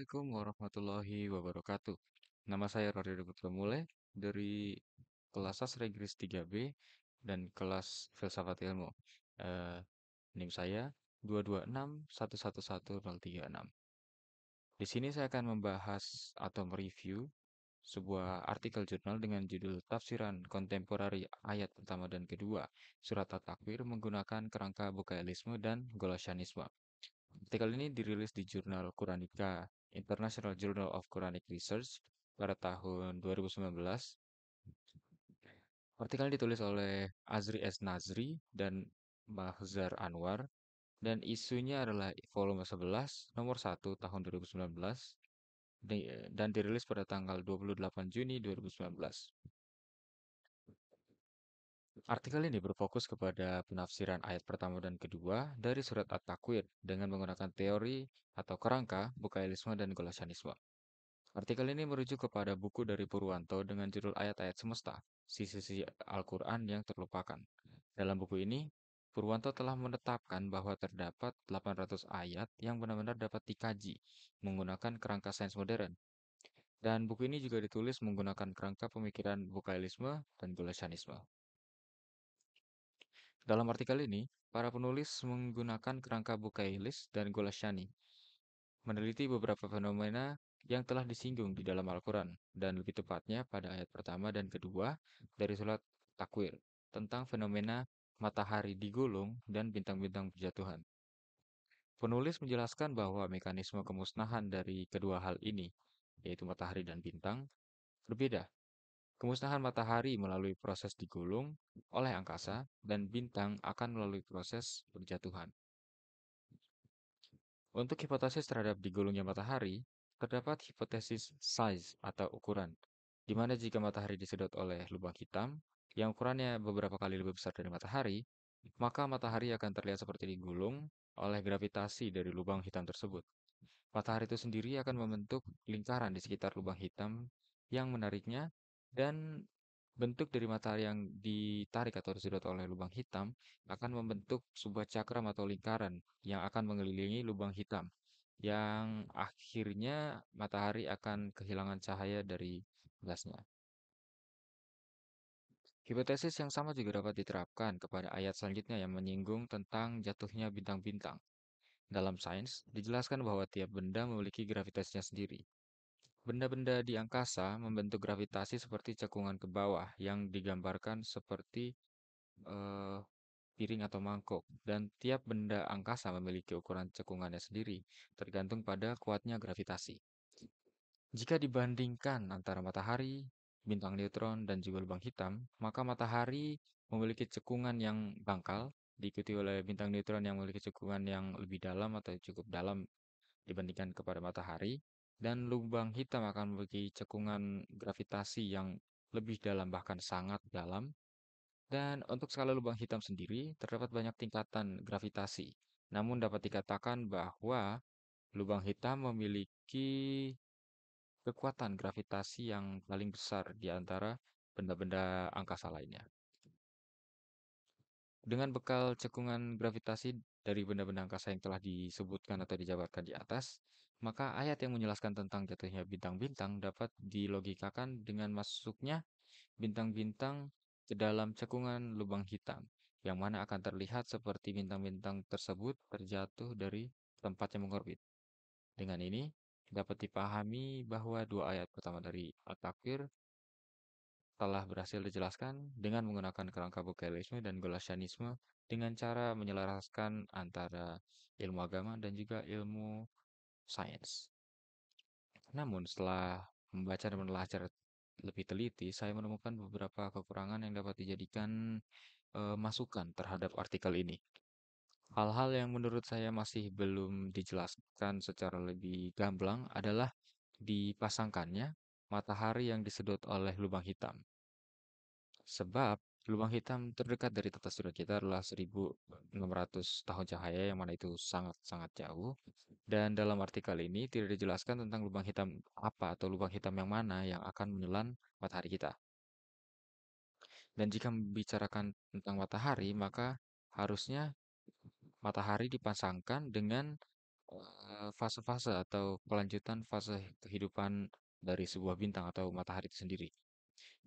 Assalamualaikum warahmatullahi wabarakatuh. Nama saya Rory Putra Mule dari kelas Sastra Inggris 3B dan kelas Filsafat Ilmu. Uh, NIM saya 226111036. Di sini saya akan membahas atau mereview sebuah artikel jurnal dengan judul Tafsiran Kontemporari Ayat Pertama dan Kedua, Surat At-Takwir menggunakan kerangka Bukaelisme dan golosianisme. Artikel ini dirilis di jurnal Quranika International Journal of Quranic Research pada tahun 2019. Artikel ditulis oleh Azri S. Nazri dan Mahzar Anwar dan isunya adalah volume 11 nomor 1 tahun 2019 dan dirilis pada tanggal 28 Juni 2019. Artikel ini berfokus kepada penafsiran ayat pertama dan kedua dari surat At-Takwir dengan menggunakan teori atau kerangka Bukailisme dan Golasianisme. Artikel ini merujuk kepada buku dari Purwanto dengan judul Ayat-Ayat Semesta, Sisi-sisi Al-Quran yang Terlupakan. Dalam buku ini, Purwanto telah menetapkan bahwa terdapat 800 ayat yang benar-benar dapat dikaji menggunakan kerangka sains modern. Dan buku ini juga ditulis menggunakan kerangka pemikiran Bukailisme dan Golasianisme. Dalam artikel ini, para penulis menggunakan kerangka Bukailis dan Golashani, meneliti beberapa fenomena yang telah disinggung di dalam Al-Quran, dan lebih tepatnya pada ayat pertama dan kedua dari surat Takwir, tentang fenomena matahari digulung dan bintang-bintang berjatuhan. Penulis menjelaskan bahwa mekanisme kemusnahan dari kedua hal ini, yaitu matahari dan bintang, berbeda Kemusnahan matahari melalui proses digulung oleh angkasa dan bintang akan melalui proses berjatuhan. Untuk hipotesis terhadap digulungnya matahari, terdapat hipotesis size atau ukuran, di mana jika matahari disedot oleh lubang hitam, yang ukurannya beberapa kali lebih besar dari matahari, maka matahari akan terlihat seperti digulung oleh gravitasi dari lubang hitam tersebut. Matahari itu sendiri akan membentuk lingkaran di sekitar lubang hitam yang menariknya dan bentuk dari matahari yang ditarik atau disedot oleh lubang hitam akan membentuk sebuah cakram atau lingkaran yang akan mengelilingi lubang hitam, yang akhirnya matahari akan kehilangan cahaya dari gasnya. Hipotesis yang sama juga dapat diterapkan kepada ayat selanjutnya yang menyinggung tentang jatuhnya bintang-bintang. Dalam sains, dijelaskan bahwa tiap benda memiliki gravitasinya sendiri, Benda-benda di angkasa membentuk gravitasi seperti cekungan ke bawah yang digambarkan seperti uh, piring atau mangkok, dan tiap benda angkasa memiliki ukuran cekungannya sendiri, tergantung pada kuatnya gravitasi. Jika dibandingkan antara matahari, bintang neutron, dan juga lubang hitam, maka matahari memiliki cekungan yang bangkal, diikuti oleh bintang neutron yang memiliki cekungan yang lebih dalam atau cukup dalam dibandingkan kepada matahari, dan lubang hitam akan memiliki cekungan gravitasi yang lebih dalam bahkan sangat dalam. Dan untuk skala lubang hitam sendiri terdapat banyak tingkatan gravitasi. Namun dapat dikatakan bahwa lubang hitam memiliki kekuatan gravitasi yang paling besar di antara benda-benda angkasa lainnya. Dengan bekal cekungan gravitasi dari benda-benda angkasa yang telah disebutkan atau dijabarkan di atas, maka ayat yang menjelaskan tentang jatuhnya bintang-bintang dapat dilogikakan dengan masuknya bintang-bintang ke dalam cekungan lubang hitam, yang mana akan terlihat seperti bintang-bintang tersebut terjatuh dari tempat yang mengorbit. Dengan ini, dapat dipahami bahwa dua ayat pertama dari al takwir telah berhasil dijelaskan dengan menggunakan kerangka bukelisme dan Golasianisme dengan cara menyelaraskan antara ilmu agama dan juga ilmu sains. Namun setelah membaca dan menelah lebih teliti, saya menemukan beberapa kekurangan yang dapat dijadikan e, masukan terhadap artikel ini. Hal-hal yang menurut saya masih belum dijelaskan secara lebih gamblang adalah dipasangkannya matahari yang disedot oleh lubang hitam. Sebab lubang hitam terdekat dari tata surya kita adalah 1600 tahun cahaya yang mana itu sangat-sangat jauh. Dan dalam artikel ini tidak dijelaskan tentang lubang hitam apa atau lubang hitam yang mana yang akan menelan matahari kita. Dan jika membicarakan tentang matahari, maka harusnya matahari dipasangkan dengan eh, fase-fase atau kelanjutan fase kehidupan dari sebuah bintang atau matahari itu sendiri.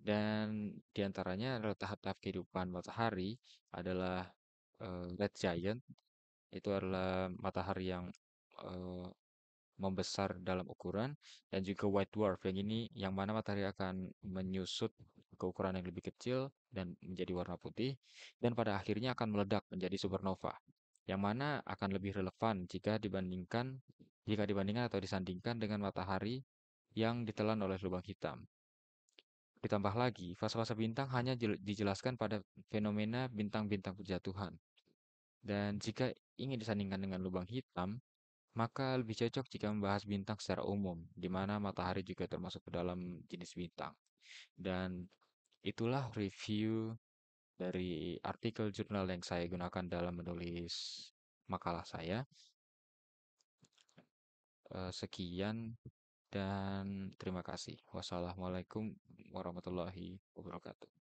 Dan diantaranya adalah tahap-tahap kehidupan matahari adalah uh, red giant, itu adalah matahari yang, uh, membesar dalam ukuran dan juga white dwarf yang ini yang mana matahari akan menyusut ke ukuran yang lebih kecil dan menjadi warna putih dan pada akhirnya akan meledak menjadi supernova. Yang mana akan lebih relevan jika dibandingkan jika dibandingkan atau disandingkan dengan matahari yang ditelan oleh lubang hitam. Ditambah lagi, fase-fase bintang hanya dijelaskan pada fenomena bintang-bintang kejatuhan Dan jika ingin disandingkan dengan lubang hitam, maka lebih cocok jika membahas bintang secara umum, di mana matahari juga termasuk ke dalam jenis bintang. Dan itulah review dari artikel jurnal yang saya gunakan dalam menulis makalah saya. Eh, sekian dan terima kasih. Wassalamualaikum warahmatullahi wabarakatuh.